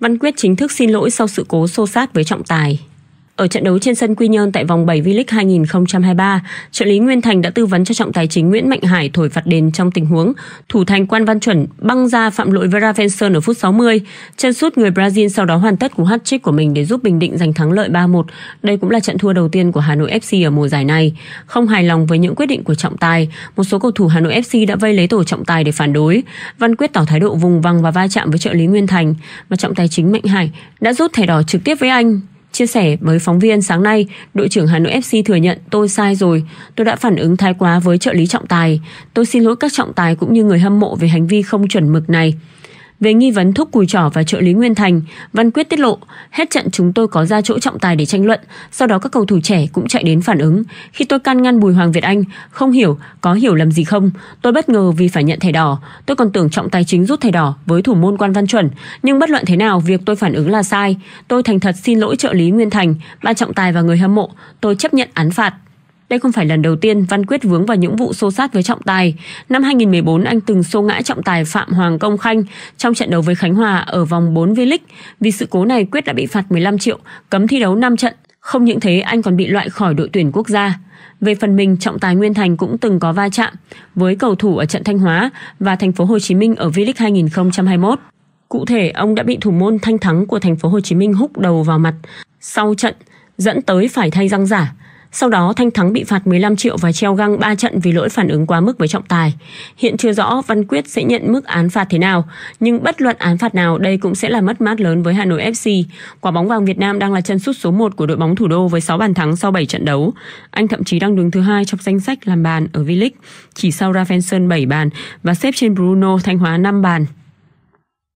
Văn Quyết chính thức xin lỗi sau sự cố xô sát với trọng tài. Ở trận đấu trên sân Quy Nhơn tại vòng 7 V-League 2023, trợ lý Nguyên Thành đã tư vấn cho trọng tài chính Nguyễn Mạnh Hải thổi phạt đền trong tình huống thủ thành Quan Văn Chuẩn băng ra phạm lỗi Vera Fenson ở phút 60. Chân sút người Brazil sau đó hoàn tất cú hat-trick của mình để giúp Bình Định giành thắng lợi 3-1. Đây cũng là trận thua đầu tiên của Hà Nội FC ở mùa giải này. Không hài lòng với những quyết định của trọng tài, một số cầu thủ Hà Nội FC đã vây lấy tổ trọng tài để phản đối. Văn Quyết tỏ thái độ vùng vằng và va chạm với trợ lý Nguyên Thành, mà trọng tài chính Mạnh Hải đã rút thẻ đỏ trực tiếp với anh. Chia sẻ với phóng viên sáng nay, đội trưởng Hà Nội FC thừa nhận tôi sai rồi, tôi đã phản ứng thái quá với trợ lý trọng tài. Tôi xin lỗi các trọng tài cũng như người hâm mộ về hành vi không chuẩn mực này. Về nghi vấn thúc cùi trỏ và trợ lý Nguyên Thành, Văn Quyết tiết lộ, hết trận chúng tôi có ra chỗ trọng tài để tranh luận, sau đó các cầu thủ trẻ cũng chạy đến phản ứng. Khi tôi can ngăn Bùi Hoàng Việt Anh, không hiểu, có hiểu lầm gì không, tôi bất ngờ vì phải nhận thẻ đỏ. Tôi còn tưởng trọng tài chính rút thẻ đỏ với thủ môn Quan Văn Chuẩn, nhưng bất luận thế nào, việc tôi phản ứng là sai. Tôi thành thật xin lỗi trợ lý Nguyên Thành, ban trọng tài và người hâm mộ, tôi chấp nhận án phạt. Đây không phải lần đầu tiên Văn Quyết vướng vào những vụ xô sát với trọng tài. Năm 2014 anh từng xô ngã trọng tài Phạm Hoàng Công Khanh trong trận đấu với Khánh Hòa ở vòng 4 V-League. Vì sự cố này Quyết đã bị phạt 15 triệu, cấm thi đấu 5 trận. Không những thế anh còn bị loại khỏi đội tuyển quốc gia. Về phần mình, trọng tài Nguyên Thành cũng từng có va chạm với cầu thủ ở trận Thanh Hóa và thành phố Hồ Chí Minh ở V-League 2021. Cụ thể, ông đã bị thủ môn Thanh Thắng của thành phố Hồ Chí Minh húc đầu vào mặt sau trận dẫn tới phải thay răng giả. Sau đó, Thanh Thắng bị phạt 15 triệu và treo găng 3 trận vì lỗi phản ứng quá mức với trọng tài. Hiện chưa rõ Văn Quyết sẽ nhận mức án phạt thế nào, nhưng bất luận án phạt nào đây cũng sẽ là mất mát lớn với Hà Nội FC. Quả bóng vàng Việt Nam đang là chân sút số 1 của đội bóng thủ đô với 6 bàn thắng sau 7 trận đấu. Anh thậm chí đang đứng thứ hai trong danh sách làm bàn ở V-League, chỉ sau Rafaelson 7 bàn và xếp trên Bruno Thanh Hóa 5 bàn.